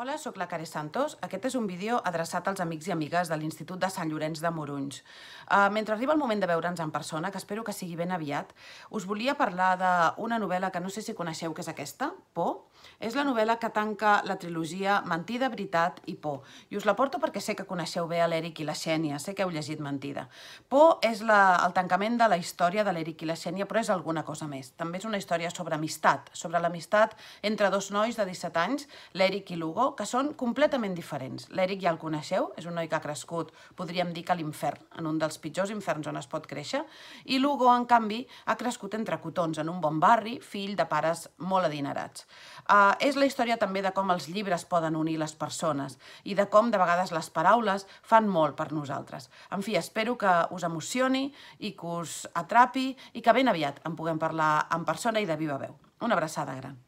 Hola, sóc la Care Santos. Aquest és un vídeo adreçat als amics i amigues de l'Institut de Sant Llorenç de Morunys. Uh, mentre arriba el moment de veure'ns en persona, que espero que sigui ben aviat, us volia parlar d'una novel·la que no sé si coneixeu, que és aquesta, Por, és la novel·la que tanca la trilogia Mentida, Veritat i Por. I us la porto perquè sé que coneixeu bé a l'Eric i la Xènia, sé que heu llegit Mentida. Por és la, el tancament de la història de l'Eric i la Xènia, però és alguna cosa més. També és una història sobre amistat, sobre l'amistat entre dos nois de 17 anys, l'Eric i l'Hugo, que són completament diferents. L'Eric ja el coneixeu, és un noi que ha crescut, podríem dir que a l'infern, en un dels pitjors inferns on es pot créixer, i l'Hugo, en canvi, ha crescut entre cotons, en un bon barri, fill de pares molt adinerats. Uh, és la història també de com els llibres poden unir les persones i de com de vegades les paraules fan molt per nosaltres. En fi, espero que us emocioni i que us atrapi i que ben aviat en puguem parlar en persona i de viva veu. Una abraçada gran.